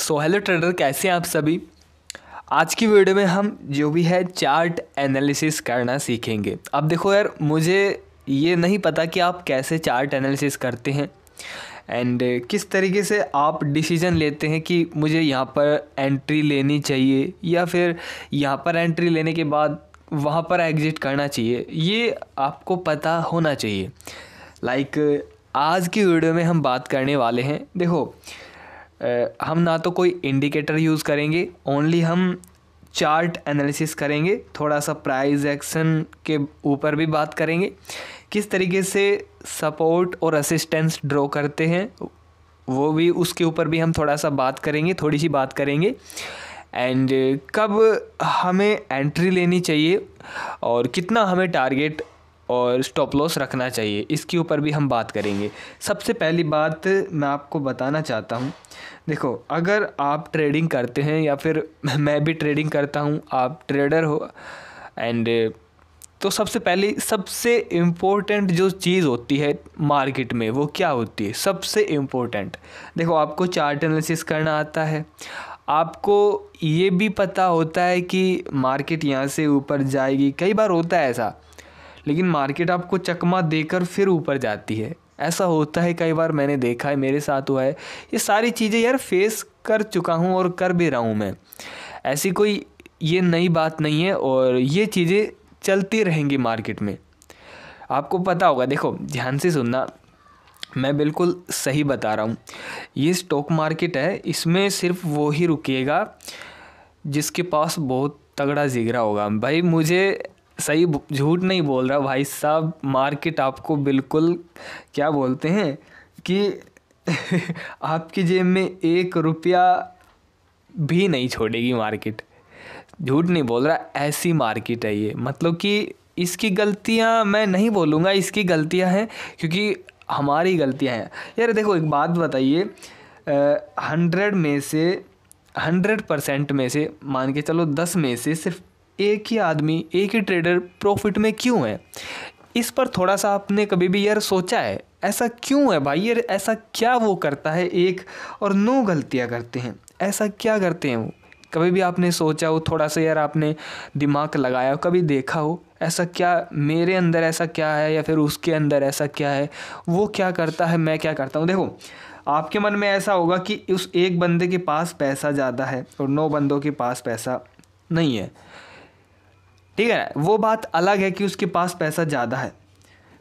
so hello trader कैसे हैं आप सभी आज की वीडियो में हम जो भी है चार्ट एनालिसिस करना सीखेंगे अब देखो यार मुझे ये नहीं पता कि आप कैसे चार्ट एनालिसिस करते हैं एंड किस तरीके से आप डिसीजन लेते हैं कि मुझे यहाँ पर एंट्री लेनी चाहिए या फिर यहाँ पर एंट्री लेने के बाद वहाँ पर एग्ज़िट करना चाहिए ये आपको पता होना चाहिए लाइक like, आज की वीडियो में हम बात करने वाले हैं देखो हम ना तो कोई इंडिकेटर यूज़ करेंगे ओनली हम चार्ट एनालिसिस करेंगे थोड़ा सा प्राइस एक्शन के ऊपर भी बात करेंगे किस तरीके से सपोर्ट और असिस्टेंस ड्रॉ करते हैं वो भी उसके ऊपर भी हम थोड़ा सा बात करेंगे थोड़ी सी बात करेंगे एंड कब हमें एंट्री लेनी चाहिए और कितना हमें टारगेट और स्टॉप लॉस रखना चाहिए इसके ऊपर भी हम बात करेंगे सबसे पहली बात मैं आपको बताना चाहता हूँ देखो अगर आप ट्रेडिंग करते हैं या फिर मैं भी ट्रेडिंग करता हूँ आप ट्रेडर हो एंड तो सबसे पहले सबसे इम्पोर्टेंट जो चीज़ होती है मार्केट में वो क्या होती है सबसे इम्पोर्टेंट देखो आपको चार्ट एनालिसिस करना आता है आपको ये भी पता होता है कि मार्केट यहाँ से ऊपर जाएगी कई बार होता है ऐसा लेकिन मार्केट आपको चकमा देकर फिर ऊपर जाती है ऐसा होता है कई बार मैंने देखा है मेरे साथ हुआ है ये सारी चीज़ें यार फेस कर चुका हूँ और कर भी रहा हूँ मैं ऐसी कोई ये नई बात नहीं है और ये चीज़ें चलती रहेंगी मार्केट में आपको पता होगा देखो ध्यान से सुनना मैं बिल्कुल सही बता रहा हूँ ये स्टॉक मार्केट है इसमें सिर्फ वो ही रुकेगा जिसके पास बहुत तगड़ा जिगरा होगा भाई मुझे सही झूठ नहीं बोल रहा भाई साहब मार्केट आपको बिल्कुल क्या बोलते हैं कि आपकी जेब में एक रुपया भी नहीं छोड़ेगी मार्केट झूठ नहीं बोल रहा ऐसी मार्केट है ये मतलब कि इसकी गलतियाँ मैं नहीं बोलूँगा इसकी गलतियाँ हैं क्योंकि हमारी गलतियाँ हैं यार देखो एक बात बताइए हंड्रेड में से हंड्रेड परसेंट में से मान के चलो दस में से सिर्फ एक ही आदमी एक ही ट्रेडर प्रॉफिट में क्यों है इस पर थोड़ा सा आपने कभी भी यार सोचा है ऐसा क्यों है भाई यार ऐसा क्या वो करता है एक और नौ गलतियाँ करते हैं ऐसा क्या करते हैं वो कभी भी आपने सोचा हो थोड़ा सा यार आपने दिमाग लगाया हो कभी देखा हो ऐसा क्या मेरे अंदर ऐसा क्या है या फिर उसके अंदर ऐसा क्या है वो क्या करता है मैं क्या करता हूँ देखो आपके मन में ऐसा होगा कि उस एक बंदे के पास पैसा ज़्यादा है और नौ बंदों के पास पैसा नहीं है ठीक है वो बात अलग है कि उसके पास पैसा ज़्यादा है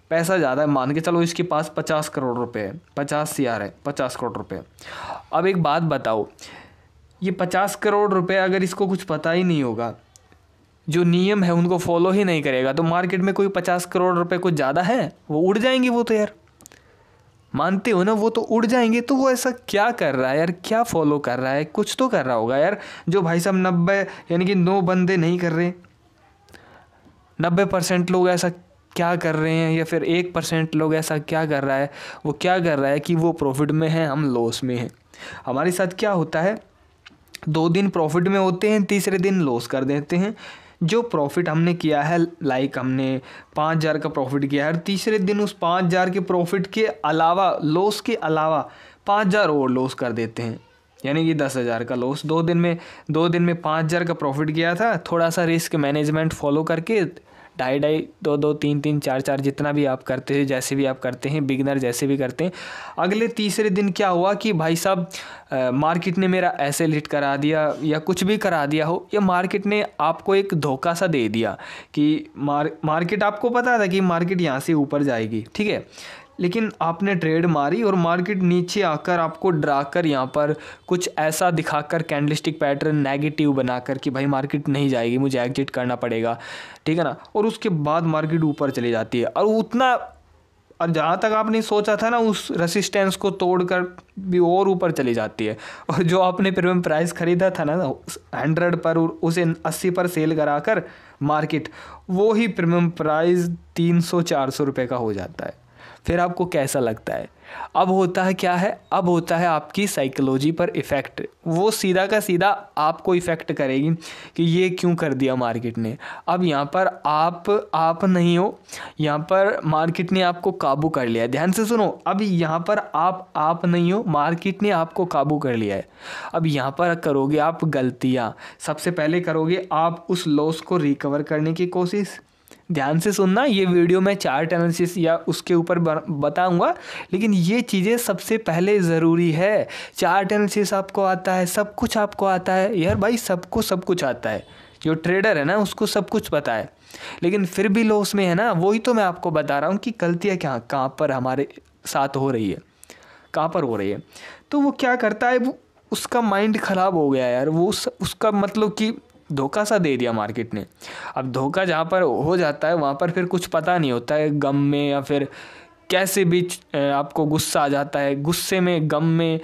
पैसा ज़्यादा है मान के चलो इसके पास पचास करोड़ रुपए है पचास सीआर है पचास करोड़ रुपए अब एक बात बताओ ये पचास करोड़ रुपए अगर इसको कुछ पता ही नहीं होगा जो नियम है उनको फॉलो ही नहीं करेगा तो मार्केट में कोई पचास करोड़ रुपए कुछ ज़्यादा है वो उड़ जाएंगे वो तो यार मानते हो ना वो तो उड़ जाएंगे तो वो ऐसा क्या कर रहा है यार क्या फॉलो कर रहा है कुछ तो कर रहा होगा यार जो भाई साहब नब्बे यानी कि नौ बंदे नहीं कर रहे नब्बे परसेंट लोग ऐसा क्या कर रहे हैं या फिर एक परसेंट लोग ऐसा क्या कर रहा है वो क्या कर रहा है कि वो प्रॉफिट में है हम लॉस में हैं हमारे साथ क्या होता है दो दिन प्रॉफिट में होते हैं तीसरे दिन लॉस कर देते हैं जो प्रॉफिट हमने किया है लाइक हमने पाँच हज़ार का प्रॉफिट किया है और तीसरे दिन उस पाँच हज़ार के प्रॉफिट के अलावा लॉस के अलावा पाँच हज़ार और लॉस कर देते हैं यानी कि दस हज़ार का लॉस दो दिन में दो दिन में पाँच हज़ार का प्रॉफिट किया था थोड़ा सा रिस्क मैनेजमेंट फॉलो करके ढाई ढाई दो दो तीन तीन चार चार जितना भी आप करते हैं जैसे भी आप करते हैं बिगनर जैसे भी करते हैं अगले तीसरे दिन क्या हुआ कि भाई साहब मार्केट ने मेरा ऐसे लिट करा दिया या कुछ भी करा दिया हो या मार्केट ने आपको एक धोखा सा दे दिया कि मार मार्केट आपको पता था कि मार्केट यहाँ से ऊपर जाएगी ठीक है लेकिन आपने ट्रेड मारी और मार्केट नीचे आकर आपको ड्रा कर यहाँ पर कुछ ऐसा दिखाकर कैंडलिस्टिक पैटर्न नेगेटिव बनाकर कि भाई मार्केट नहीं जाएगी मुझे एग्जिट करना पड़ेगा ठीक है ना और उसके बाद मार्केट ऊपर चली जाती है और उतना और जहाँ तक आपने सोचा था ना उस रेसिस्टेंस को तोड़कर भी और ऊपर चली जाती है और जो आपने प्रीमियम प्राइस खरीदा था ना हंड्रेड पर उसे अस्सी पर सेल करा कर मार्केट वो ही प्रीमियम प्राइस तीन सौ चार सौ रुपये का हो जाता है फिर आपको कैसा लगता है अब होता है क्या है अब होता है आपकी साइकोलॉजी पर इफ़ेक्ट वो सीधा का सीधा आपको इफ़ेक्ट करेगी कि ये क्यों कर दिया मार्केट ने अब यहाँ पर आप आप नहीं हो यहाँ पर मार्केट ने आपको काबू कर लिया है ध्यान से सुनो अब यहाँ पर आप आप नहीं हो मार्केट ने आपको काबू कर लिया है अब यहाँ पर करोगे आप गलतियाँ सबसे पहले करोगे आप उस लॉस को रिकवर करने की कोशिश ध्यान से सुनना ये वीडियो मैं चार्ट एनालिसिस या उसके ऊपर बताऊंगा लेकिन ये चीज़ें सबसे पहले ज़रूरी है चार्ट एनालिसिस आपको आता है सब कुछ आपको आता है यार भाई सबको सब कुछ आता है जो ट्रेडर है ना उसको सब कुछ पता है लेकिन फिर भी लोग उसमें है ना वही तो मैं आपको बता रहा हूँ कि गलतियाँ क्या कहाँ पर हमारे साथ हो रही है कहाँ पर हो रही है तो वो क्या करता है वो उसका माइंड ख़राब हो गया यार वो उस, उसका मतलब कि धोखा सा दे दिया मार्केट ने अब धोखा जहाँ पर हो जाता है वहाँ पर फिर कुछ पता नहीं होता है गम में या फिर कैसे भी आपको गुस्सा आ जाता है गुस्से में गम में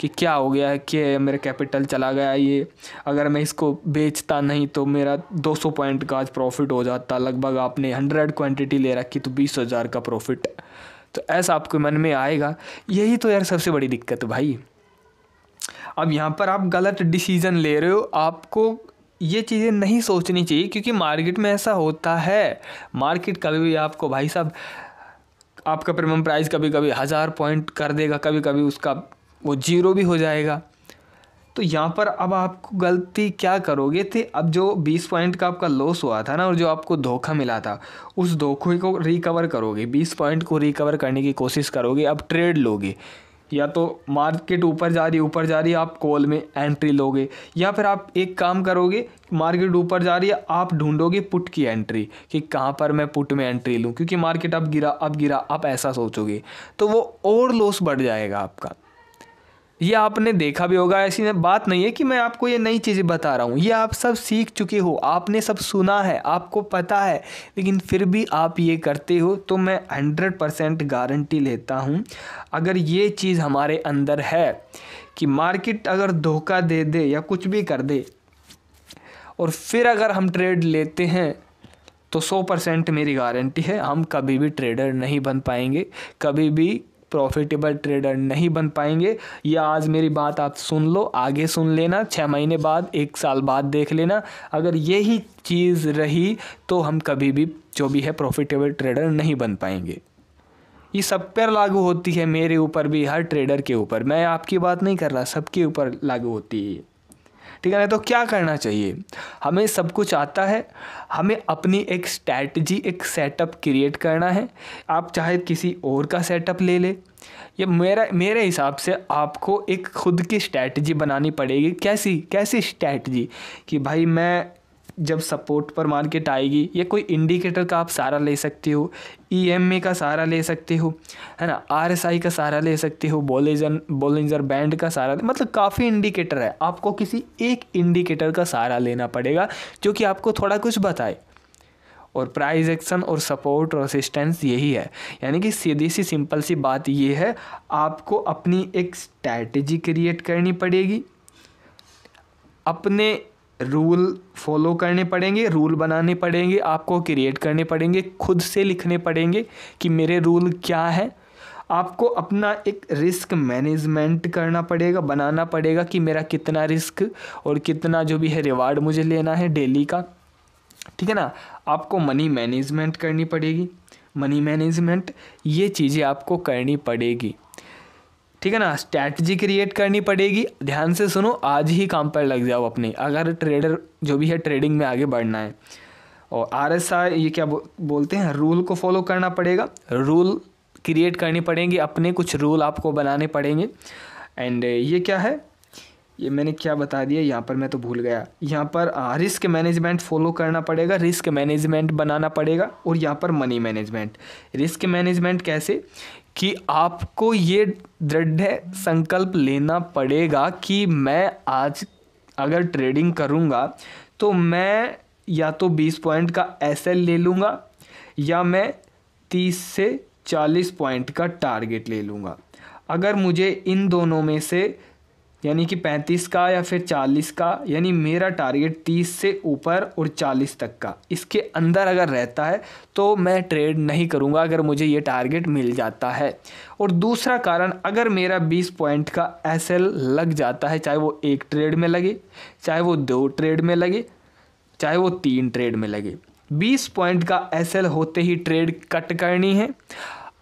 कि क्या हो गया है कि मेरा कैपिटल चला गया ये अगर मैं इसको बेचता नहीं तो मेरा 200 पॉइंट का आज प्रॉफिट हो जाता लगभग आपने 100 क्वांटिटी ले रखी तो बीस हज़ार का प्रॉफिट तो ऐसा आपके मन में आएगा यही तो यार सबसे बड़ी दिक्कत भाई अब यहाँ पर आप गलत डिसीज़न ले रहे हो आपको ये चीज़ें नहीं सोचनी चाहिए क्योंकि मार्केट में ऐसा होता है मार्केट कभी भी आपको भाई साहब आपका प्रीमियम प्राइस कभी कभी हज़ार पॉइंट कर देगा कभी कभी उसका वो जीरो भी हो जाएगा तो यहाँ पर अब आपको गलती क्या करोगे थे अब जो बीस पॉइंट का आपका लॉस हुआ था ना और जो आपको धोखा मिला था उस धोखे को रिकवर करोगे बीस पॉइंट को रिकवर करने की कोशिश करोगे अब ट्रेड लोगे या तो मार्केट ऊपर जा रही ऊपर जा रही आप कॉल में एंट्री लोगे या फिर आप एक काम करोगे मार्केट ऊपर जा रही है आप ढूंढोगे पुट की एंट्री कि कहाँ पर मैं पुट में एंट्री लूँ क्योंकि मार्केट अब गिरा अब गिरा आप ऐसा सोचोगे तो वो और लॉस बढ़ जाएगा आपका ये आपने देखा भी होगा ऐसी बात नहीं है कि मैं आपको ये नई चीज़ें बता रहा हूँ ये आप सब सीख चुके हो आपने सब सुना है आपको पता है लेकिन फिर भी आप ये करते हो तो मैं हंड्रेड परसेंट गारंटी लेता हूँ अगर ये चीज़ हमारे अंदर है कि मार्केट अगर धोखा दे दे या कुछ भी कर दे और फिर अगर हम ट्रेड लेते हैं तो सौ परसेंट मेरी गारंटी है हम कभी भी ट्रेडर नहीं बन पाएंगे कभी भी प्रॉफिटेबल ट्रेडर नहीं बन पाएंगे ये आज मेरी बात आप सुन लो आगे सुन लेना छः महीने बाद एक साल बाद देख लेना अगर यही चीज़ रही तो हम कभी भी जो भी है प्रॉफिटेबल ट्रेडर नहीं बन पाएंगे ये सब पर लागू होती है मेरे ऊपर भी हर ट्रेडर के ऊपर मैं आपकी बात नहीं कर रहा सबके ऊपर लागू होती है ठीक है ना तो क्या करना चाहिए हमें सब कुछ आता है हमें अपनी एक स्ट्रैटी एक सेटअप क्रिएट करना है आप चाहे किसी और का सेटअप ले ले ये मेरा मेरे हिसाब से आपको एक खुद की स्ट्रैटी बनानी पड़ेगी कैसी कैसी स्ट्रैटी कि भाई मैं जब सपोर्ट पर मार्केट आएगी या कोई इंडिकेटर का आप सहारा ले सकते हो ई e का सहारा ले सकते हो है ना आर का सहारा ले सकते हो बोलेजन बोलेंजर बैंड का सहारा मतलब काफ़ी इंडिकेटर है आपको किसी एक इंडिकेटर का सहारा लेना पड़ेगा जो कि आपको थोड़ा कुछ बताए और प्राइज एक्शन और सपोर्ट और असिस्टेंस यही है यानी कि सीधी सी सिंपल सी बात ये है आपको अपनी एक स्ट्रैटेजी क्रिएट करनी पड़ेगी अपने रूल फॉलो करने पड़ेंगे रूल बनाने पड़ेंगे आपको क्रिएट करने पड़ेंगे खुद से लिखने पड़ेंगे कि मेरे रूल क्या है आपको अपना एक रिस्क मैनेजमेंट करना पड़ेगा बनाना पड़ेगा कि मेरा कितना रिस्क और कितना जो भी है रिवार्ड मुझे लेना है डेली का ठीक है ना आपको मनी मैनेजमेंट करनी पड़ेगी मनी मैनेजमेंट ये चीज़ें आपको करनी पड़ेगी ठीक है ना स्ट्रैटजी क्रिएट करनी पड़ेगी ध्यान से सुनो आज ही काम पर लग जाओ अपने अगर ट्रेडर जो भी है ट्रेडिंग में आगे बढ़ना है और आर एस आई ये क्या बो, बोलते हैं रूल को फॉलो करना पड़ेगा रूल क्रिएट करनी पड़ेंगी अपने कुछ रूल आपको बनाने पड़ेंगे एंड ये क्या है ये मैंने क्या बता दिया यहाँ पर मैं तो भूल गया यहाँ पर रिस्क मैनेजमेंट फॉलो करना पड़ेगा रिस्क मैनेजमेंट बनाना पड़ेगा और यहाँ पर मनी मैनेजमेंट रिस्क मैनेजमेंट कैसे कि आपको ये दृढ़ संकल्प लेना पड़ेगा कि मैं आज अगर ट्रेडिंग करूँगा तो मैं या तो बीस पॉइंट का एस ले लूँगा या मैं तीस से चालीस पॉइंट का टारगेट ले लूँगा अगर मुझे इन दोनों में से यानी कि 35 का या फिर 40 का यानी मेरा टारगेट 30 से ऊपर और 40 तक का इसके अंदर अगर रहता है तो मैं ट्रेड नहीं करूँगा अगर मुझे ये टारगेट मिल जाता है और दूसरा कारण अगर मेरा 20 पॉइंट का एस लग जाता है चाहे वो एक ट्रेड में लगे चाहे वो दो ट्रेड में लगे चाहे वो तीन ट्रेड में लगे बीस पॉइंट का एस होते ही ट्रेड कट करनी है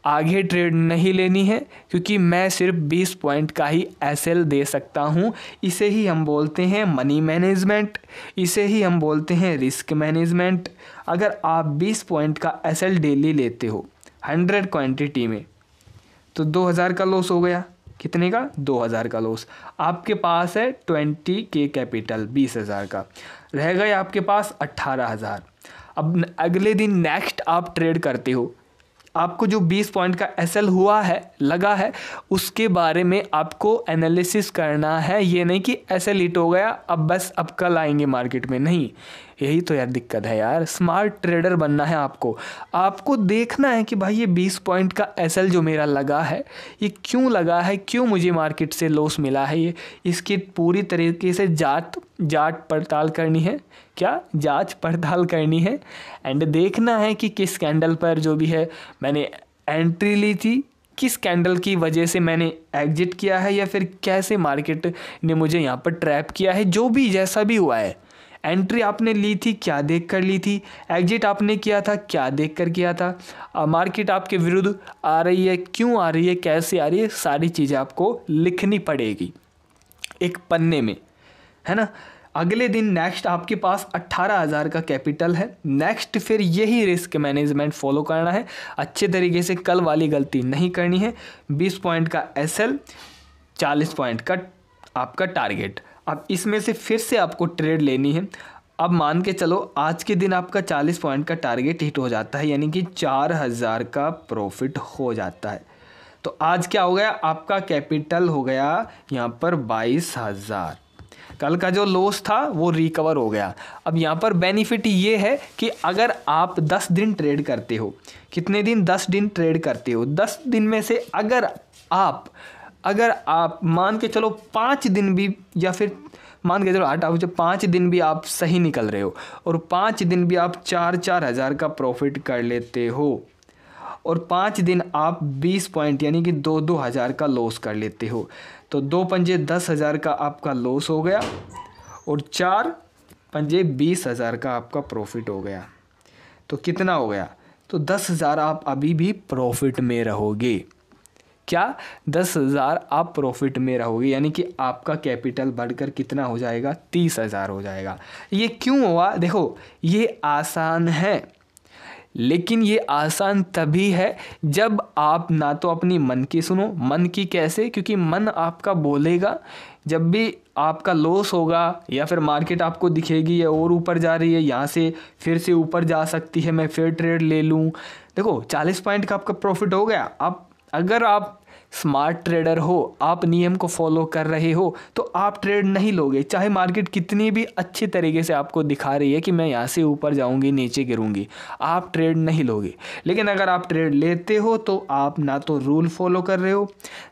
आगे ट्रेड नहीं लेनी है क्योंकि मैं सिर्फ 20 पॉइंट का ही एस दे सकता हूँ इसे ही हम बोलते हैं मनी मैनेजमेंट इसे ही हम बोलते हैं रिस्क मैनेजमेंट अगर आप 20 पॉइंट का एस डेली लेते हो 100 क्वांटिटी में तो 2000 का लॉस हो गया कितने का 2000 का लॉस आपके पास है 20 के कैपिटल 20000 का रह गए आपके पास अट्ठारह अब अगले दिन नेक्स्ट आप ट्रेड करते हो आपको जो 20 पॉइंट का एस हुआ है लगा है उसके बारे में आपको एनालिसिस करना है ये नहीं कि एस हिट हो गया अब बस अब कल आएंगे मार्केट में नहीं यही तो यार दिक्कत है यार स्मार्ट ट्रेडर बनना है आपको आपको देखना है कि भाई ये बीस पॉइंट का एस जो मेरा लगा है ये क्यों लगा है क्यों मुझे मार्केट से लॉस मिला है ये इसकी पूरी तरीके से जाट जाट पड़ताल करनी है क्या जाँच पड़ताल करनी है एंड देखना है कि किस कैंडल पर जो भी है मैंने एंट्री ली थी किस कैंडल की वजह से मैंने एग्जिट किया है या फिर कैसे मार्केट ने मुझे यहाँ पर ट्रैप किया है जो भी जैसा भी हुआ है एंट्री आपने ली थी क्या देख कर ली थी एग्जिट आपने किया था क्या देख कर किया था मार्केट आपके विरुद्ध आ रही है क्यों आ रही है कैसे आ रही है सारी चीज़ें आपको लिखनी पड़ेगी एक पन्ने में है ना अगले दिन नेक्स्ट आपके पास अट्ठारह हज़ार का कैपिटल है नेक्स्ट फिर यही रिस्क मैनेजमेंट फॉलो करना है अच्छे तरीके से कल वाली गलती नहीं करनी है बीस पॉइंट का एसएल चालीस पॉइंट का आपका टारगेट अब इसमें से फिर से आपको ट्रेड लेनी है अब मान के चलो आज के दिन आपका 40 पॉइंट का टारगेट हिट हो जाता है यानी कि 4000 का प्रॉफिट हो जाता है तो आज क्या हो गया आपका कैपिटल हो गया यहाँ पर बाईस हज़ार कल का जो लॉस था वो रिकवर हो गया अब यहाँ पर बेनिफिट ये है कि अगर आप 10 दिन ट्रेड करते हो कितने दिन 10 दिन ट्रेड करते हो 10 दिन में से अगर आप अगर आप मान के चलो पाँच दिन भी या फिर मान के चलो आठ आप पाँच दिन भी आप सही निकल रहे हो और पाँच दिन भी आप चार चार हज़ार का प्रॉफिट कर लेते हो और पाँच दिन आप बीस पॉइंट यानी कि दो दो हज़ार का लॉस कर लेते हो तो दो पंजे दस हज़ार का आपका लॉस हो गया और चार पंजे बीस हज़ार का आपका प्रॉफिट हो गया तो कितना हो गया तो दस हज़ार आप अभी भी प्रॉफिट में रहोगे क्या दस हज़ार आप प्रॉफिट में रहोगे यानी कि आपका कैपिटल बढ़कर कितना हो जाएगा तीस हज़ार हो जाएगा ये क्यों हुआ देखो ये आसान है लेकिन ये आसान तभी है जब आप ना तो अपनी मन की सुनो मन की कैसे क्योंकि मन आपका बोलेगा जब भी आपका लॉस होगा या फिर मार्केट आपको दिखेगी या और ऊपर जा रही है यहाँ से फिर से ऊपर जा सकती है मैं फिर ट्रेड ले लूँ देखो चालीस पॉइंट का आपका प्रॉफिट हो गया आप अगर आप स्मार्ट ट्रेडर हो आप नियम को फॉलो कर रहे हो तो आप ट्रेड नहीं लोगे चाहे मार्केट कितनी भी अच्छे तरीके से आपको दिखा रही है कि मैं यहाँ से ऊपर जाऊँगी नीचे गिरूँगी आप ट्रेड नहीं लोगे लेकिन अगर आप ट्रेड लेते हो तो आप ना तो रूल फॉलो कर रहे हो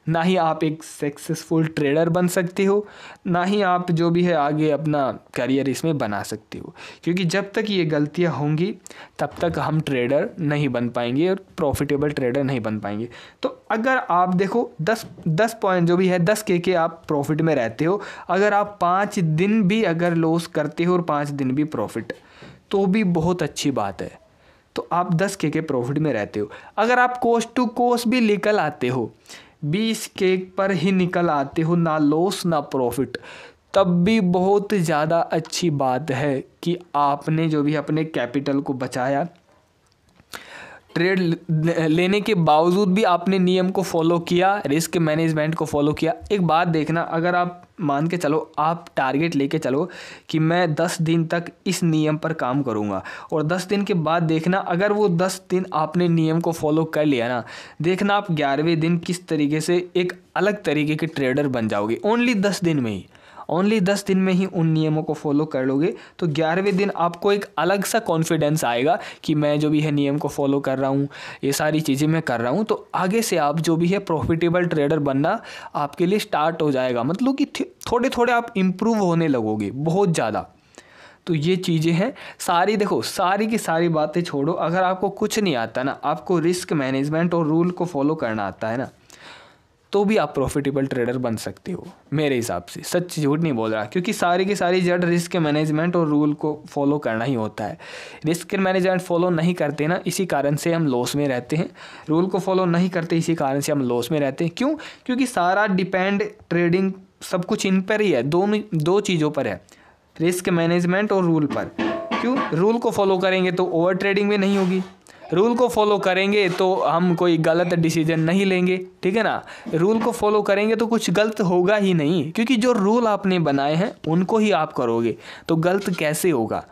ना ही आप एक सक्सेसफुल ट्रेडर बन सकते हो ना ही आप जो भी है आगे अपना करियर इसमें बना सकते हो क्योंकि जब तक ये गलतियाँ होंगी तब तक हम ट्रेडर नहीं बन पाएंगे और प्रॉफिटेबल ट्रेडर नहीं बन पाएंगे तो अगर आप देखो दस दस पॉइंट जो भी है दस के के आप प्रॉफिट में रहते हो अगर आप पाँच दिन भी अगर लॉस करते हो और पाँच दिन भी प्रॉफिट तो भी बहुत अच्छी बात है तो आप दस के के प्रॉफिट में रहते हो अगर आप कोस टू कोस भी निकल आते हो बीस के पर ही निकल आते हो ना लॉस ना प्रॉफिट तब भी बहुत ज़्यादा अच्छी बात है कि आपने जो भी अपने कैपिटल को बचाया ट्रेड लेने के बावजूद भी आपने नियम को फॉलो किया रिस्क मैनेजमेंट को फॉलो किया एक बात देखना अगर आप मान के चलो आप टारगेट लेके चलो कि मैं दस दिन तक इस नियम पर काम करूँगा और दस दिन के बाद देखना अगर वो दस दिन आपने नियम को फॉलो कर लिया ना देखना आप ग्यारहवें दिन किस तरीके से एक अलग तरीके के ट्रेडर बन जाओगे ओनली दस दिन में ही ओनली दस दिन में ही उन नियमों को फॉलो कर लोगे तो ग्यारहवें दिन आपको एक अलग सा कॉन्फिडेंस आएगा कि मैं जो भी है नियम को फॉलो कर रहा हूँ ये सारी चीज़ें मैं कर रहा हूँ तो आगे से आप जो भी है प्रॉफिटेबल ट्रेडर बनना आपके लिए स्टार्ट हो जाएगा मतलब कि थोड़े थोड़े आप इम्प्रूव होने लगोगे बहुत ज़्यादा तो ये चीज़ें हैं सारी देखो सारी की सारी बातें छोड़ो अगर आपको कुछ नहीं आता ना आपको रिस्क मैनेजमेंट और रूल को फॉलो करना आता है ना तो भी आप प्रॉफिटेबल ट्रेडर बन सकते हो मेरे हिसाब से सच झूठ नहीं बोल रहा क्योंकि सारी की सारी जड़ रिस्क मैनेजमेंट और रूल को फॉलो करना ही होता है रिस्क मैनेजमेंट फॉलो नहीं करते ना इसी कारण से हम लॉस में रहते हैं रूल को फॉलो नहीं करते इसी कारण से हम लॉस में रहते हैं क्यों क्योंकि सारा डिपेंड ट्रेडिंग सब कुछ इन पर ही है दोनों दो चीज़ों पर है रिस्क मैनेजमेंट और रूल पर क्यों रूल को फॉलो करेंगे तो ओवर ट्रेडिंग भी नहीं होगी रूल को फॉलो करेंगे तो हम कोई गलत डिसीजन नहीं लेंगे ठीक है ना रूल को फॉलो करेंगे तो कुछ गलत होगा ही नहीं क्योंकि जो रूल आपने बनाए हैं उनको ही आप करोगे तो गलत कैसे होगा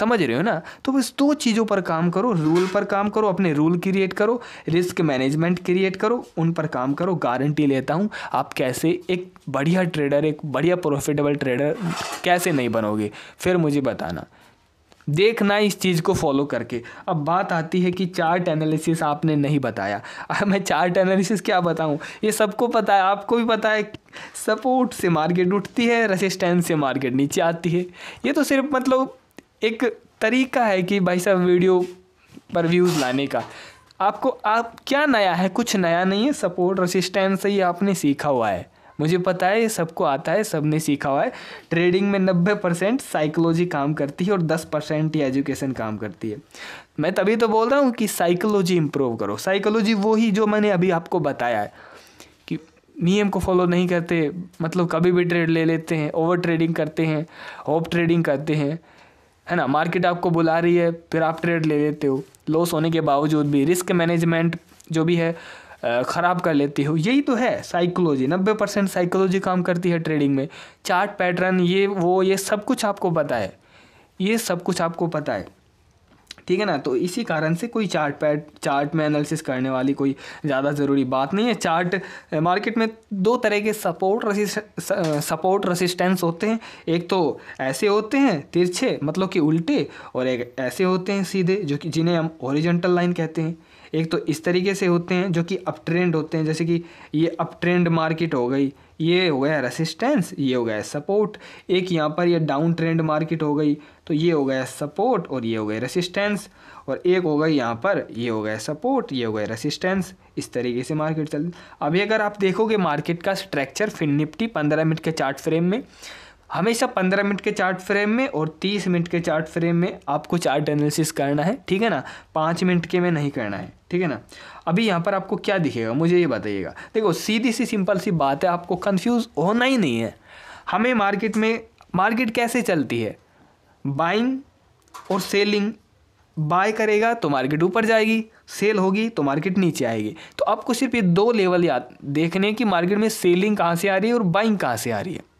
समझ रहे हो ना तो बस दो चीज़ों पर काम करो रूल पर काम करो अपने रूल क्रिएट करो रिस्क मैनेजमेंट क्रिएट करो उन पर काम करो गारंटी लेता हूँ आप कैसे एक बढ़िया ट्रेडर एक बढ़िया प्रॉफिटेबल ट्रेडर कैसे नहीं बनोगे फिर मुझे बताना देखना इस चीज़ को फॉलो करके अब बात आती है कि चार्ट एनालिसिस आपने नहीं बताया अब मैं चार्ट एनालिसिस क्या बताऊं ये सबको पता है आपको भी पता है सपोर्ट से मार्केट उठती है रेसिस्टेंस से मार्केट नीचे आती है ये तो सिर्फ मतलब एक तरीका है कि भाई साहब वीडियो पर व्यूज़ लाने का आपको आप क्या नया है कुछ नया नहीं है सपोर्ट रेसिस्टेंस से ही आपने सीखा हुआ है मुझे पता है ये सबको आता है सब ने सीखा हुआ है ट्रेडिंग में नब्बे परसेंट साइकोलॉजी काम करती है और दस परसेंट ही एजुकेशन काम करती है मैं तभी तो बोल रहा हूँ कि साइकोलॉजी इम्प्रूव करो साइकोलॉजी वो ही जो मैंने अभी आपको बताया है कि नियम को फॉलो नहीं करते मतलब कभी भी ट्रेड ले लेते हैं ओवर ट्रेडिंग करते हैं होप ट्रेडिंग करते हैं है ना मार्केट आपको बुला रही है फिर आप ट्रेड ले लेते हो लॉस होने के बावजूद भी रिस्क मैनेजमेंट जो भी है ख़राब कर लेती हो यही तो है साइकोलॉजी नब्बे परसेंट साइकोलॉजी काम करती है ट्रेडिंग में चार्ट पैटर्न ये वो ये सब कुछ आपको पता है ये सब कुछ आपको पता है ठीक है ना तो इसी कारण से कोई चार्ट पैट चार्ट में एनालिसिस करने वाली कोई ज़्यादा ज़रूरी बात नहीं है चार्ट मार्केट में दो तरह के सपोर्ट रसिस सपोर्ट रसिस्टेंस होते हैं एक तो ऐसे होते हैं तिरछे मतलब कि उल्टे और एक ऐसे होते हैं सीधे जो कि जिन्हें हम ओरिजेंटल लाइन कहते हैं एक तो इस तरीके से होते हैं जो कि अप ट्रेंड होते हैं जैसे कि ये अप ट्रेंड मार्केट हो गई ये हो गया रेसिस्टेंस ये हो गया सपोर्ट एक यहाँ पर ये डाउन ट्रेंड मार्केट हो गई तो ये हो गया सपोर्ट और ये हो गया रेसिस्टेंस और एक हो गई यहाँ पर ये हो गया सपोर्ट ये हो गया रेसिस्टेंस इस तरीके से मार्केट चल अभी अगर आप देखोगे मार्केट का स्ट्रक्चर फिन निपटी पंद्रह मिनट के चार्ट फ्रेम में हमेशा पंद्रह मिनट के चार्ट फ्रेम में और तीस मिनट के चार्ट फ्रेम में आपको चार्ट एनालिसिस करना है ठीक है ना पाँच मिनट के में नहीं करना है ठीक है ना अभी यहाँ पर आपको क्या दिखेगा मुझे ये बताइएगा देखो सीधी सी सिंपल सी बात है आपको कन्फ्यूज़ होना ही नहीं है हमें मार्केट में मार्केट कैसे चलती है बाइंग और सेलिंग बाय करेगा तो मार्केट ऊपर जाएगी सेल होगी तो मार्केट नीचे आएगी तो आपको सिर्फ ये दो लेवल याद देखने कि मार्केट में सेलिंग कहाँ से आ रही है और बाइंग कहाँ से आ रही है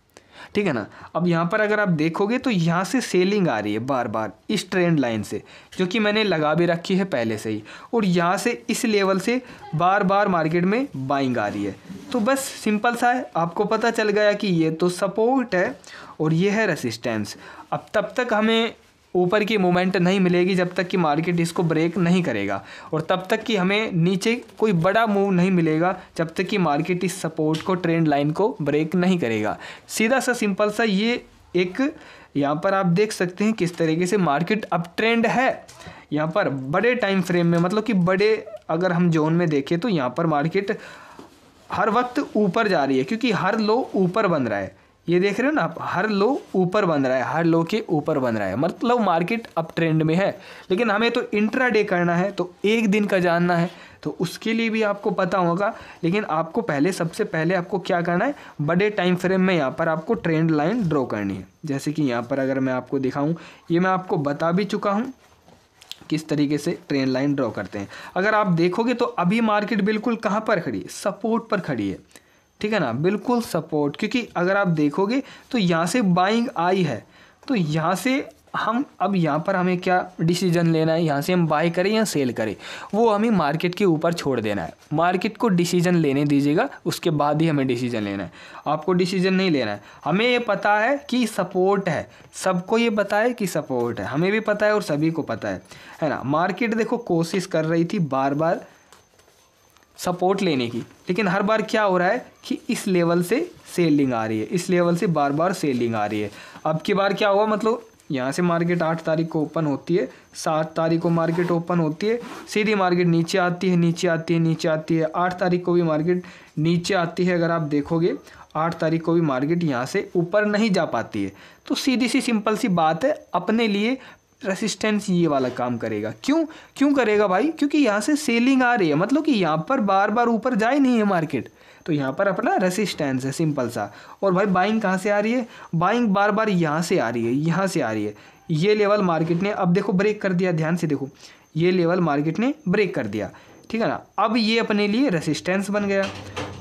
ठीक है ना अब यहाँ पर अगर आप देखोगे तो यहाँ से सेलिंग आ रही है बार बार इस ट्रेंड लाइन से जो कि मैंने लगा भी रखी है पहले से ही और यहाँ से इस लेवल से बार बार मार्केट में बाइंग आ रही है तो बस सिंपल सा है आपको पता चल गया कि ये तो सपोर्ट है और ये है रेसिस्टेंस अब तब तक हमें ऊपर की मोमेंट नहीं मिलेगी जब तक कि मार्केट इसको ब्रेक नहीं करेगा और तब तक कि हमें नीचे कोई बड़ा मूव नहीं मिलेगा जब तक कि मार्केट इस सपोर्ट को ट्रेंड लाइन को ब्रेक नहीं करेगा सीधा सा सिंपल सा ये एक यहाँ पर आप देख सकते हैं किस तरीके से मार्केट अप ट्रेंड है यहाँ पर बड़े टाइम फ्रेम में मतलब कि बड़े अगर हम जोन में देखें तो यहाँ पर मार्केट हर वक्त ऊपर जा रही है क्योंकि हर लो ऊपर बन रहा है ये देख रहे हो ना आप हर लो ऊपर बन रहा है हर लो के ऊपर बन रहा है मतलब मार्केट अप ट्रेंड में है लेकिन हमें तो इंट्रा डे करना है तो एक दिन का जानना है तो उसके लिए भी आपको पता होगा लेकिन आपको पहले सबसे पहले आपको क्या करना है बड़े टाइम फ्रेम में यहाँ पर आपको ट्रेंड लाइन ड्रॉ करनी है जैसे कि यहाँ पर अगर मैं आपको दिखाऊँ ये मैं आपको बता भी चुका हूँ किस तरीके से ट्रेन लाइन ड्रॉ करते हैं अगर आप देखोगे तो अभी मार्केट बिल्कुल कहाँ पर खड़ी है सपोर्ट पर खड़ी है ठीक है ना बिल्कुल सपोर्ट क्योंकि अगर आप देखोगे तो यहाँ से बाइंग आई है तो यहाँ से हम अब यहाँ पर हमें क्या डिसीजन लेना है यहाँ से हम बाय करें या सेल करें वो हमें मार्केट के ऊपर छोड़ देना है मार्केट को डिसीजन लेने दीजिएगा उसके बाद ही हमें डिसीजन लेना है आपको डिसीजन नहीं लेना है हमें ये पता है कि सपोर्ट है सबको ये पता है कि सपोर्ट है हमें भी पता है और सभी को पता है है ना मार्केट देखो कोशिश कर रही थी बार बार सपोर्ट लेने की लेकिन हर बार क्या हो रहा है कि इस लेवल से सेलिंग आ रही है इस लेवल से बार बार सेलिंग आ रही है अब की बार क्या हुआ मतलब यहाँ से मार्केट आठ तारीख को ओपन होती है सात तारीख को मार्केट ओपन होती है सीधी मार्केट नीचे आती है नीचे आती है नीचे आती है आठ तारीख को भी मार्केट नीचे आती है अगर आप देखोगे आठ तारीख को भी मार्केट यहाँ से ऊपर नहीं जा पाती है तो सीधी सी सिंपल सी बात है अपने लिए रेसिस्टेंस ये वाला काम करेगा क्यों क्यों करेगा भाई क्योंकि यहाँ से सेलिंग आ रही है मतलब कि यहाँ पर बार बार ऊपर जाए नहीं है मार्केट तो यहाँ पर अपना रेसिस्टेंस है सिंपल सा और भाई बाइंग कहाँ से आ रही है बाइंग बार बार यहाँ से आ रही है यहाँ से आ रही है ये लेवल मार्केट ने अब देखो ब्रेक कर दिया ध्यान से देखो ये लेवल मार्केट ने ब्रेक कर दिया ठीक है ना अब ये अपने लिए रेसिस्टेंस बन गया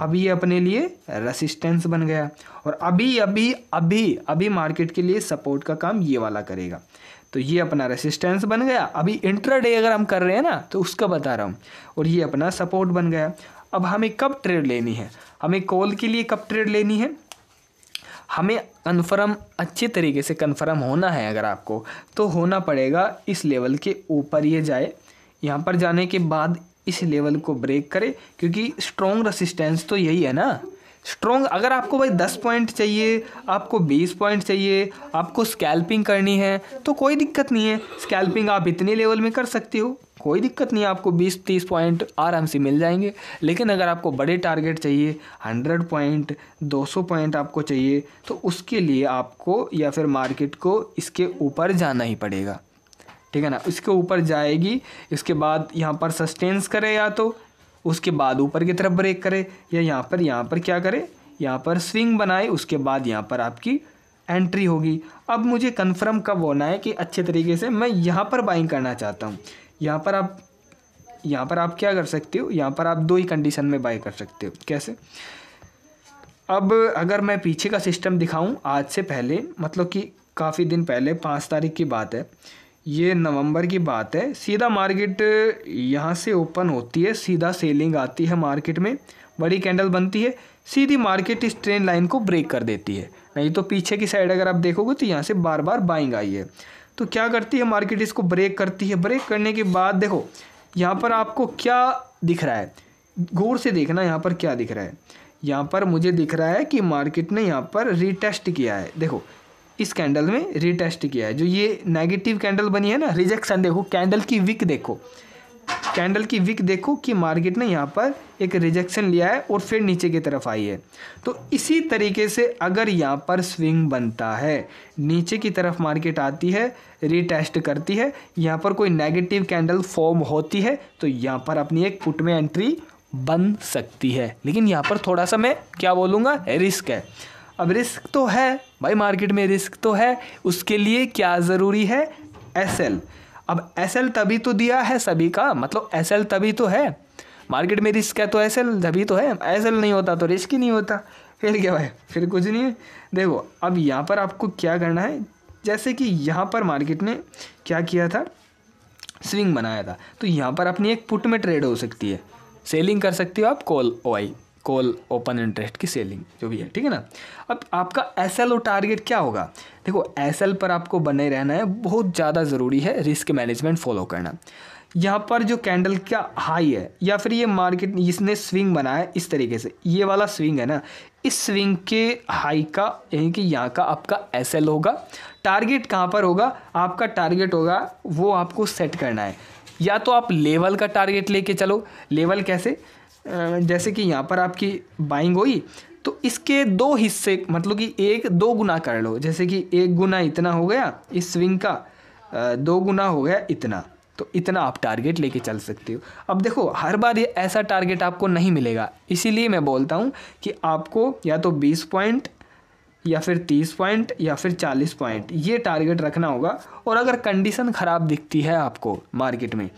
अब ये अपने लिए रेसिस्टेंस बन गया और अभी अभी अभी अभी मार्केट के लिए सपोर्ट का काम ये वाला करेगा तो ये अपना रेसिस्टेंस बन गया अभी इंट्राडे अगर हम कर रहे हैं ना तो उसका बता रहा हूँ और ये अपना सपोर्ट बन गया अब हमें कब ट्रेड लेनी है हमें कॉल के लिए कब ट्रेड लेनी है हमें कन्फर्म अच्छे तरीके से कन्फर्म होना है अगर आपको तो होना पड़ेगा इस लेवल के ऊपर ये जाए यहाँ पर जाने के बाद इस लेवल को ब्रेक करे क्योंकि स्ट्रॉन्ग रसिस्टेंस तो यही है ना स्ट्रॉन्ग अगर आपको भाई दस पॉइंट चाहिए आपको बीस पॉइंट चाहिए आपको स्कैल्पिंग करनी है तो कोई दिक्कत नहीं है स्कैल्पिंग आप इतने लेवल में कर सकते हो कोई दिक्कत नहीं आपको बीस तीस पॉइंट आराम से मिल जाएंगे लेकिन अगर आपको बड़े टारगेट चाहिए हंड्रेड पॉइंट दो सौ पॉइंट आपको चाहिए तो उसके लिए आपको या फिर मार्केट को इसके ऊपर जाना ही पड़ेगा ठीक है ना इसके ऊपर जाएगी इसके बाद यहाँ पर सस्टेंस करे या तो उसके बाद ऊपर की तरफ ब्रेक करे या यहाँ पर यहाँ पर क्या करे यहाँ पर स्विंग बनाए उसके बाद यहाँ पर आपकी एंट्री होगी अब मुझे कंफर्म कब होना है कि अच्छे तरीके से मैं यहाँ पर बाइंग करना चाहता हूँ यहाँ पर आप यहाँ पर आप क्या कर सकते हो यहाँ पर आप दो ही कंडीशन में बाई कर सकते हो कैसे अब अगर मैं पीछे का सिस्टम दिखाऊँ आज से पहले मतलब कि काफ़ी दिन पहले पाँच तारीख की बात है ये नवंबर की बात है सीधा मार्केट यहाँ से ओपन होती है सीधा सेलिंग आती है मार्केट में बड़ी कैंडल बनती है सीधी मार्केट इस ट्रेन लाइन को ब्रेक कर देती है नहीं तो पीछे की साइड अगर आप देखोगे तो यहाँ से बार बार बाइंग आई है तो क्या करती है मार्केट इसको ब्रेक करती है ब्रेक करने के बाद देखो यहाँ पर आपको क्या दिख रहा है गौर से देखना यहाँ पर क्या दिख रहा है यहाँ पर मुझे दिख रहा है कि मार्केट ने यहाँ पर रिटेस्ट किया है देखो इस कैंडल में रिटेस्ट किया है जो ये नेगेटिव कैंडल बनी है ना रिजेक्शन देखो कैंडल की विक देखो कैंडल की विक देखो कि मार्केट ने यहाँ पर एक रिजेक्शन लिया है और फिर नीचे की तरफ आई है तो इसी तरीके से अगर यहाँ पर स्विंग बनता है नीचे की तरफ मार्केट आती है रिटेस्ट करती है यहाँ पर कोई नेगेटिव कैंडल फॉर्म होती है तो यहाँ पर अपनी एक पुट में एंट्री बन सकती है लेकिन यहाँ पर थोड़ा सा मैं क्या बोलूँगा रिस्क है अब रिस्क तो है भाई मार्केट में रिस्क तो है उसके लिए क्या ज़रूरी है एस अब एस तभी तो दिया है सभी का मतलब एस तभी तो है मार्केट में रिस्क है तो एस तभी तो है एस नहीं होता तो रिस्क ही नहीं होता फिर क्या भाई फिर कुछ नहीं है देखो अब यहाँ पर आपको क्या करना है जैसे कि यहाँ पर मार्केट ने क्या किया था स्विंग बनाया था तो यहाँ पर अपनी एक पुट में ट्रेड हो सकती है सेलिंग कर सकती हो आप call O I call open interest की सेलिंग जो भी है ठीक है ना अब आपका एस एल टारगेट क्या होगा देखो एस एल पर आपको बने रहना है बहुत ज़्यादा ज़रूरी है रिस्क मैनेजमेंट फॉलो करना यहाँ पर जो कैंडल का हाई है या फिर ये मार्केट इसने स्विंग बनाया इस तरीके से ये वाला स्विंग है ना इस स्विंग के हाई का यानी कि यहाँ का आपका एस एल होगा टारगेट कहाँ पर होगा आपका टारगेट होगा वो आपको सेट करना है या तो आप लेवल का टारगेट लेके चलो लेवल कैसे जैसे कि यहाँ पर आपकी बाइंग हुई तो इसके दो हिस्से मतलब कि एक दो गुना कर लो जैसे कि एक गुना इतना हो गया इस स्विंग का दो गुना हो गया इतना तो इतना आप टारगेट लेके चल सकते हो अब देखो हर बार ये ऐसा टारगेट आपको नहीं मिलेगा इसीलिए मैं बोलता हूँ कि आपको या तो बीस पॉइंट या फिर तीस पॉइंट या फिर चालीस पॉइंट ये टारगेट रखना होगा और अगर कंडीशन ख़राब दिखती है आपको मार्केट में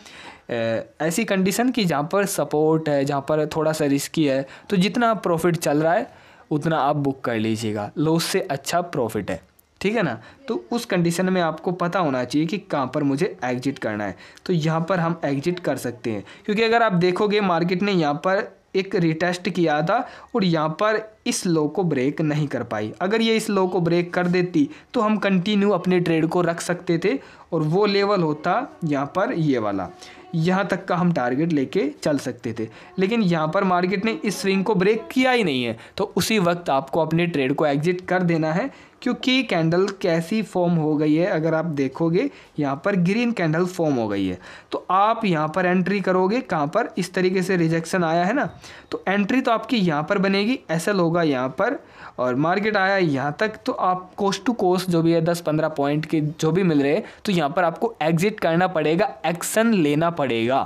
ऐसी कंडीशन कि जहाँ पर सपोर्ट है जहाँ पर थोड़ा सा रिस्की है तो जितना प्रॉफिट चल रहा है उतना आप बुक कर लीजिएगा लॉस से अच्छा प्रॉफिट है ठीक है ना तो उस कंडीशन में आपको पता होना चाहिए कि कहाँ पर मुझे एग्जिट करना है तो यहाँ पर हम एग्जिट कर सकते हैं क्योंकि अगर आप देखोगे मार्केट ने यहाँ पर एक रिटेस्ट किया था और यहाँ पर इस लो को ब्रेक नहीं कर पाई अगर ये इस लो को ब्रेक कर देती तो हम कंटिन्यू अपने ट्रेड को रख सकते थे और वो लेवल होता यहाँ पर ये वाला यहाँ तक का हम टारगेट लेके चल सकते थे लेकिन यहाँ पर मार्केट ने इस स्विंग को ब्रेक किया ही नहीं है तो उसी वक्त आपको अपने ट्रेड को एग्जिट कर देना है क्योंकि कैंडल कैसी फॉर्म हो गई है अगर आप देखोगे यहाँ पर ग्रीन कैंडल फॉर्म हो गई है तो आप यहाँ पर एंट्री करोगे कहाँ पर इस तरीके से रिजेक्शन आया है ना तो एंट्री तो आपकी यहाँ पर बनेगी एस होगा यहाँ पर और मार्केट आया यहाँ तक तो आप कोस्ट टू कोस्ट जो भी है दस पंद्रह पॉइंट के जो भी मिल रहे तो यहाँ पर आपको एग्जिट करना पड़ेगा एक्शन लेना पड़ेगा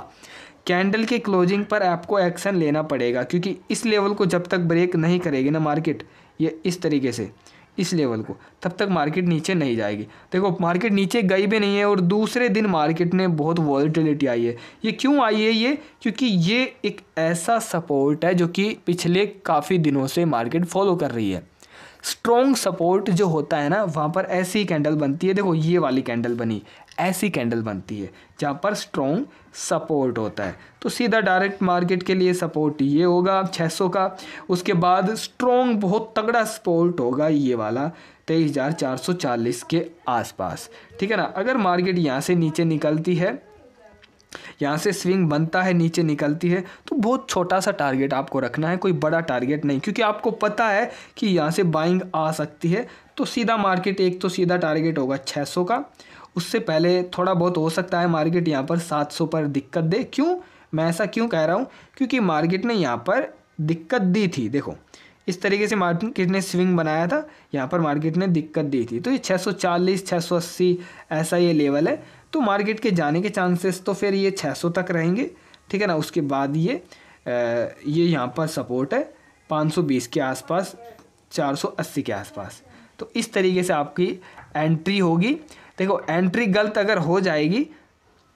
कैंडल के क्लोजिंग पर आपको एक्शन लेना पड़ेगा क्योंकि इस लेवल को जब तक ब्रेक नहीं करेगी ना मार्केट ये इस तरीके से इस लेवल को तब तक मार्केट नीचे नहीं जाएगी देखो मार्केट नीचे गई भी नहीं है और दूसरे दिन मार्केट ने बहुत वॉलिटिलिटी आई है ये क्यों आई है ये क्योंकि ये एक ऐसा सपोर्ट है जो कि पिछले काफ़ी दिनों से मार्केट फॉलो कर रही है स्ट्रॉन्ग सपोर्ट जो होता है ना वहाँ पर ऐसी कैंडल बनती है देखो ये वाली कैंडल बनी ऐसी कैंडल बनती है जहाँ पर स्ट्रॉन्ग सपोर्ट होता है तो सीधा डायरेक्ट मार्केट के लिए सपोर्ट ये होगा 600 का उसके बाद स्ट्रॉन्ग बहुत तगड़ा सपोर्ट होगा ये वाला तेईस हज़ार चार सौ चालीस के आसपास ठीक है ना अगर मार्केट यहाँ से नीचे निकलती है यहाँ से स्विंग बनता है नीचे निकलती है तो बहुत छोटा सा टारगेट आपको रखना है कोई बड़ा टारगेट नहीं क्योंकि आपको पता है कि यहाँ से बाइंग आ सकती है तो सीधा मार्केट एक तो सीधा टारगेट होगा 600 का उससे पहले थोड़ा बहुत हो सकता है मार्केट यहाँ पर 700 पर दिक्कत दे क्यों मैं ऐसा क्यों कह रहा हूँ क्योंकि मार्केट ने यहाँ पर दिक्कत दी थी देखो इस तरीके से मार्केट ने स्विंग बनाया था यहाँ पर मार्केट ने दिक्कत दी थी तो ये 640 680 ऐसा ये लेवल है तो मार्केट के जाने के चांसेस तो फिर ये छः तक रहेंगे ठीक है ना उसके बाद ये ये यहाँ पर सपोर्ट है 520 के आसपास 480 के आसपास तो इस तरीके से आपकी एंट्री होगी देखो एंट्री गलत अगर हो जाएगी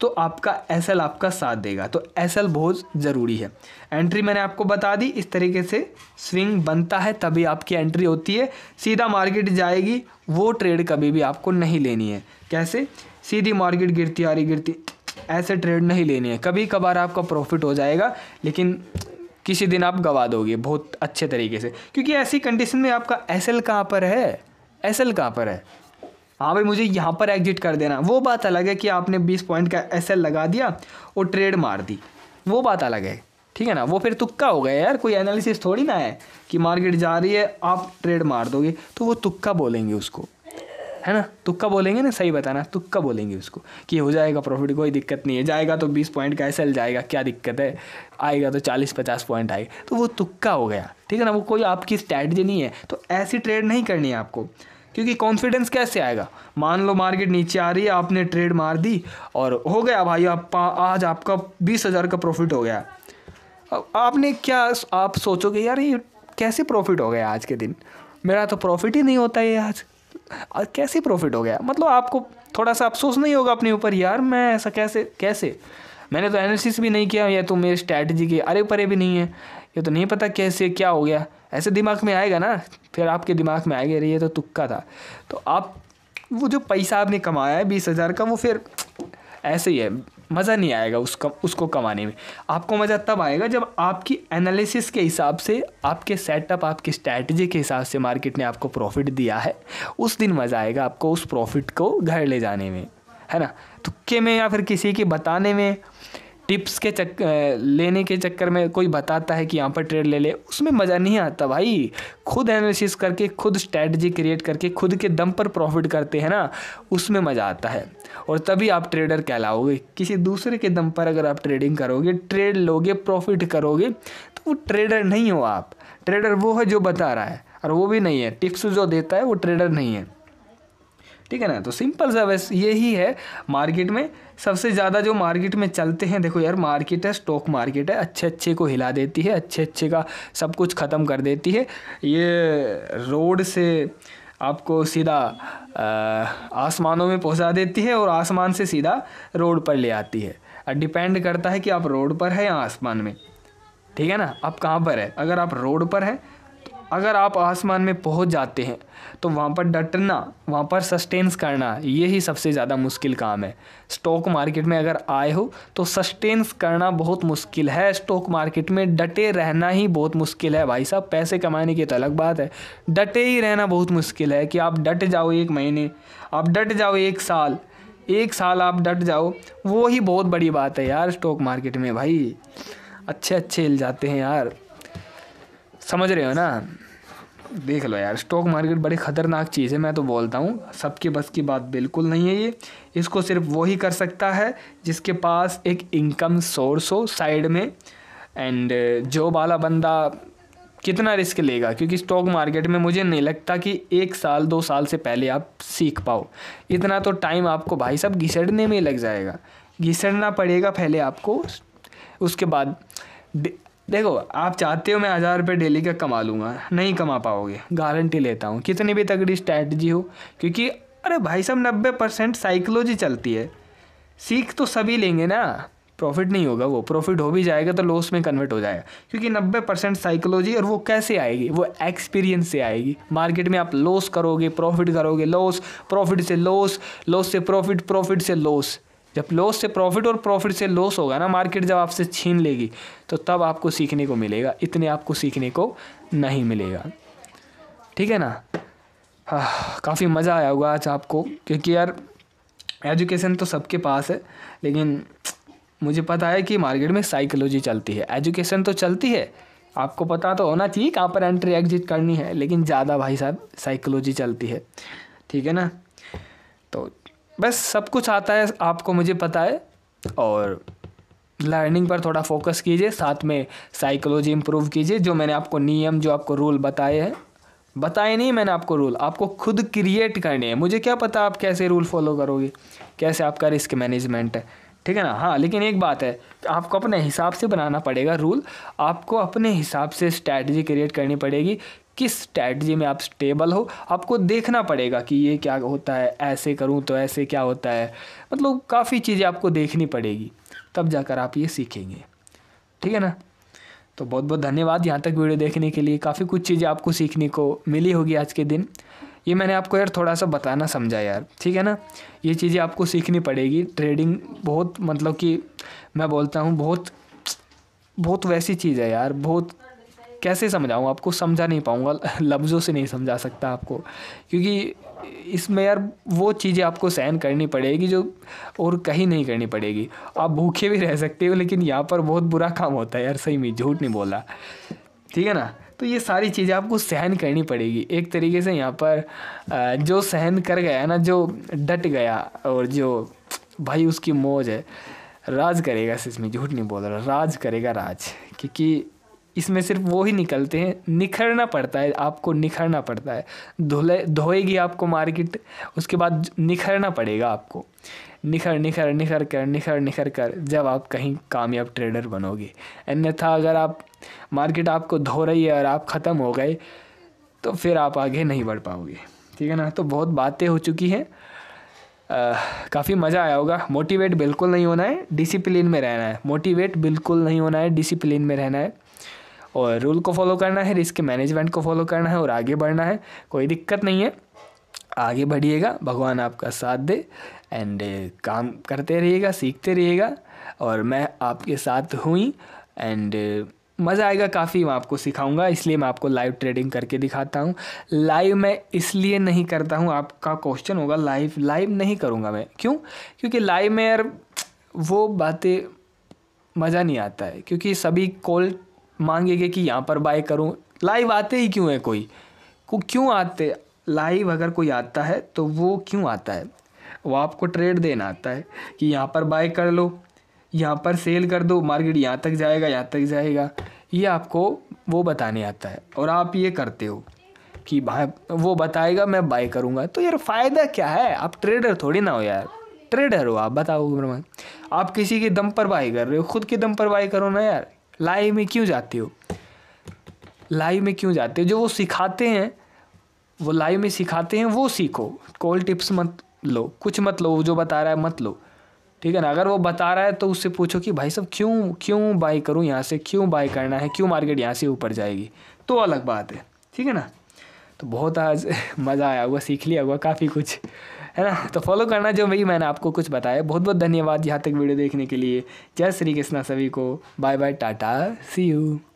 तो आपका एस आपका साथ देगा तो एस बहुत ज़रूरी है एंट्री मैंने आपको बता दी इस तरीके से स्विंग बनता है तभी आपकी एंट्री होती है सीधा मार्केट जाएगी वो ट्रेड कभी भी आपको नहीं लेनी है कैसे सीधी मार्केट गिरती आ रही गिरती ऐसे ट्रेड नहीं लेनी है कभी कभार आपका प्रॉफिट हो जाएगा लेकिन किसी दिन आप गवा दोगे बहुत अच्छे तरीके से क्योंकि ऐसी कंडीशन में आपका एस एल कहाँ पर है एस एल कहाँ पर है हाँ भाई मुझे यहाँ पर एग्जिट कर देना वो बात अलग है कि आपने बीस पॉइंट का एस लगा दिया और ट्रेड मार दी वो बात अलग है ठीक है ना वो फिर तुक्का हो गया यार कोई एनालिसिस थोड़ी ना है कि मार्केट जा रही है आप ट्रेड मार दोगे तो वो तुक्का बोलेंगे उसको है ना तुक्का बोलेंगे ना सही बताना तुक्का बोलेंगे उसको कि हो जाएगा प्रॉफिट कोई दिक्कत नहीं है जाएगा तो बीस पॉइंट का एसएल जाएगा क्या दिक्कत है आएगा तो चालीस पचास पॉइंट आएगा तो वो तुक्का हो गया ठीक है ना वो कोई आपकी स्ट्रैटी नहीं है तो ऐसी ट्रेड नहीं करनी है आपको क्योंकि कॉन्फिडेंस कैसे आएगा मान लो मार्केट नीचे आ रही है आपने ट्रेड मार दी और हो गया भाई आप आज आपका बीस हज़ार का प्रॉफिट हो गया अब आपने क्या आप सोचोगे यार ये कैसे प्रॉफिट हो गया आज के दिन मेरा तो प्रॉफिट ही नहीं होता ये आज कैसे प्रॉफिट हो गया मतलब आपको थोड़ा सा अफसोस नहीं होगा अपने ऊपर यार मैं ऐसा कैसे कैसे मैंने तो एनालिसिस भी नहीं किया या तो मेरी स्ट्रैटेजी की अरे परे भी नहीं है ये तो नहीं पता कैसे क्या हो गया ऐसे दिमाग में आएगा ना फिर आपके दिमाग में आएगा रही ये तो तुक्का था तो आप वो जो पैसा आपने कमाया है बीस हज़ार का वो फिर ऐसे ही है मज़ा नहीं आएगा उसका उसको कमाने में आपको मज़ा तब आएगा जब आपकी एनालिसिस के हिसाब से आपके सेटअप आपकी स्ट्रैटेजी के हिसाब से मार्केट ने आपको प्रॉफिट दिया है उस दिन मज़ा आएगा आपको उस प्रॉफिट को घर ले जाने में है ना तुक्के में या फिर किसी के बताने में टिप्स के चक लेने के चक्कर में कोई बताता है कि यहाँ पर ट्रेड ले ले उसमें मज़ा नहीं आता भाई खुद एनालिसिस करके खुद स्ट्रैटेजी क्रिएट करके खुद के दम पर प्रॉफिट करते हैं ना उसमें मज़ा आता है और तभी आप ट्रेडर कहलाओगे किसी दूसरे के दम पर अगर आप ट्रेडिंग करोगे ट्रेड लोगे प्रॉफिट करोगे तो वो ट्रेडर नहीं हो आप ट्रेडर वो है जो बता रहा है और वो भी नहीं है टिप्स जो देता है वो ट्रेडर नहीं है ठीक है ना तो सिंपल सा बस यही है मार्केट में सबसे ज़्यादा जो मार्केट में चलते हैं देखो यार मार्केट है स्टॉक मार्केट है अच्छे अच्छे को हिला देती है अच्छे अच्छे का सब कुछ ख़त्म कर देती है ये रोड से आपको सीधा आसमानों में पहुंचा देती है और आसमान से सीधा रोड पर ले आती है डिपेंड करता है कि आप रोड पर है या आसमान में ठीक है ना आप कहाँ पर है अगर आप रोड पर हैं अगर आप आसमान में पहुंच जाते हैं तो वहाँ पर डटना वहाँ पर सस्टेंस करना ये ही सबसे ज़्यादा मुश्किल काम है स्टॉक मार्केट में अगर आए हो तो सस्टेंस करना बहुत मुश्किल है स्टॉक मार्केट में डटे रहना ही बहुत मुश्किल है भाई साहब पैसे कमाने की तो अलग बात है डटे ही रहना बहुत मुश्किल है कि आप डट जाओ एक महीने आप डट जाओ एक साल एक साल आप डट जाओ वो ही बहुत बड़ी बात है यार स्टॉक मार्केट में भाई अच्छे अच्छे हिल जाते हैं यार समझ रहे हो ना देख लो यार स्टॉक मार्केट बड़ी ख़तरनाक चीज़ है मैं तो बोलता हूँ सबके बस की बात बिल्कुल नहीं है ये इसको सिर्फ वही कर सकता है जिसके पास एक इनकम सोर्स हो साइड में एंड जो वाला बंदा कितना रिस्क लेगा क्योंकि स्टॉक मार्केट में मुझे नहीं लगता कि एक साल दो साल से पहले आप सीख पाओ इतना तो टाइम आपको भाई साहब घिसड़ने में लग जाएगा घिसड़ना पड़ेगा पहले आपको उसके बाद देखो आप चाहते हो मैं हज़ार रुपये डेली का कमा लूँगा नहीं कमा पाओगे गारंटी लेता हूँ कितनी भी तगड़ी स्ट्रैटी हो क्योंकि अरे भाई साहब नब्बे परसेंट साइकोलॉजी चलती है सीख तो सभी लेंगे ना प्रॉफिट नहीं होगा वो प्रॉफिट हो भी जाएगा तो लॉस में कन्वर्ट हो जाएगा क्योंकि नब्बे परसेंट साइकोलॉजी और वो कैसे आएगी वो एक्सपीरियंस से आएगी मार्केट में आप लॉस करोगे प्रॉफिट करोगे लॉस प्रॉफिट से लॉस लॉस से प्रॉफिट प्रॉफिट से लॉस जब लॉस से प्रॉफिट और प्रॉफिट से लॉस होगा ना मार्केट जब आपसे छीन लेगी तो तब आपको सीखने को मिलेगा इतने आपको सीखने को नहीं मिलेगा ठीक है ना काफ़ी मज़ा आया होगा आज आपको क्योंकि यार एजुकेशन तो सबके पास है लेकिन मुझे पता है कि मार्केट में साइकोलॉजी चलती है एजुकेशन तो चलती है आपको पता तो होना चाहिए कहाँ पर एंट्री एग्जिट करनी है लेकिन ज़्यादा भाई साहब साइकोलॉजी चलती है ठीक है ना तो बस सब कुछ आता है आपको मुझे पता है और लर्निंग पर थोड़ा फोकस कीजिए साथ में साइकोलॉजी इम्प्रूव कीजिए जो मैंने आपको नियम जो आपको रूल बताए हैं बताए नहीं मैंने आपको रूल आपको खुद क्रिएट करने हैं मुझे क्या पता आप कैसे रूल फॉलो करोगे कैसे आपका रिस्क मैनेजमेंट है ठीक है ना हाँ लेकिन एक बात है आपको अपने हिसाब से बनाना पड़ेगा रूल आपको अपने हिसाब से स्ट्रैटी क्रिएट करनी पड़ेगी किस स्ट्रैटी में आप स्टेबल हो आपको देखना पड़ेगा कि ये क्या होता है ऐसे करूँ तो ऐसे क्या होता है मतलब काफ़ी चीज़ें आपको देखनी पड़ेगी तब जाकर आप ये सीखेंगे ठीक है ना तो बहुत बहुत धन्यवाद यहाँ तक वीडियो देखने के लिए काफ़ी कुछ चीज़ें आपको सीखने को मिली होगी आज के दिन ये मैंने आपको यार थोड़ा सा बताना समझा यार ठीक है ना ये चीज़ें आपको सीखनी पड़ेगी ट्रेडिंग बहुत मतलब कि मैं बोलता हूँ बहुत बहुत वैसी चीज़ है यार बहुत कैसे समझाऊँ आपको समझा नहीं पाऊँगा लफ्ज़ों से नहीं समझा सकता आपको क्योंकि इसमें यार वो चीज़ें आपको सहन करनी पड़ेगी जो और कहीं नहीं करनी पड़ेगी आप भूखे भी रह सकते हो लेकिन यहाँ पर बहुत बुरा काम होता है यार सही में झूठ नहीं बोला ठीक है ना तो ये सारी चीज़ें आपको सहन करनी पड़ेगी एक तरीके से यहाँ पर जो सहन कर गया ना जो डट गया और जो भाई उसकी मौज है राज करेगा इसमें झूठ नहीं बोल रहा राज करेगा राज क्योंकि इसमें सिर्फ वो ही निकलते हैं निखरना पड़ता है आपको निखरना पड़ता है धोले धोएगी आपको मार्केट उसके बाद निखरना पड़ेगा आपको निखर निखर निखर कर निखर निखर कर जब आप कहीं कामयाब ट्रेडर बनोगे अन्यथा अगर आप मार्केट आपको धो रही है और आप ख़त्म हो गए तो फिर आप आगे नहीं बढ़ पाओगे ठीक है ना तो बहुत बातें हो चुकी हैं काफ़ी मज़ा आया होगा मोटिवेट बिल्कुल नहीं होना है डिसिप्लिन में रहना है मोटिवेट बिल्कुल नहीं होना है डिसिप्लिन में रहना है और रूल को फॉलो करना है रिस्क मैनेजमेंट को फॉलो करना है और आगे बढ़ना है कोई दिक्कत नहीं है आगे बढ़िएगा भगवान आपका साथ दे एंड काम करते रहिएगा सीखते रहिएगा और मैं आपके साथ हुई एंड मज़ा आएगा काफ़ी मैं आपको सिखाऊंगा इसलिए मैं आपको लाइव ट्रेडिंग करके दिखाता हूँ लाइव मैं इसलिए नहीं करता हूँ आपका क्वेश्चन होगा लाइव लाइव नहीं करूँगा मैं क्यों क्योंकि लाइव में यार वो बातें मज़ा नहीं आता है क्योंकि सभी कॉल मांगेंगे कि यहाँ पर बाय करूँ लाइव आते ही क्यों है कोई को क्यों आते लाइव अगर कोई आता है तो वो क्यों आता है वो आपको ट्रेड देना आता है कि यहाँ पर बाय कर लो यहाँ पर सेल कर दो मार्केट यहाँ तक जाएगा यहाँ तक जाएगा ये आपको वो बताने आता है और आप ये करते हो कि भाई वो बताएगा मैं बाय करूँगा तो यार फ़ायदा क्या है आप ट्रेडर थोड़ी ना हो यार ट्रेडर हो आप बताओ ब्रह्मा आप किसी के दम पर बाई कर रहे हो खुद के दम पर बाई करो ना यार लाइव में क्यों जाते हो लाइव में क्यों जाते हो जो वो सिखाते हैं वो लाइव में सिखाते हैं वो सीखो कॉल टिप्स मत लो कुछ मत लो जो बता रहा है मत लो ठीक है ना अगर वो बता रहा है तो उससे पूछो कि भाई सब क्यों क्यों बाई करूँ यहाँ से क्यों बाई करना है क्यों मार्केट यहाँ से ऊपर जाएगी तो अलग बात है ठीक है ना तो बहुत आज मज़ा आया हुआ सीख लिया हुआ काफ़ी कुछ है ना तो फॉलो करना जो भाई मैंने आपको कुछ बताया बहुत बहुत धन्यवाद यहाँ तक वीडियो देखने के लिए जय श्री कृष्णा सभी को बाय बाय टाटा सी यू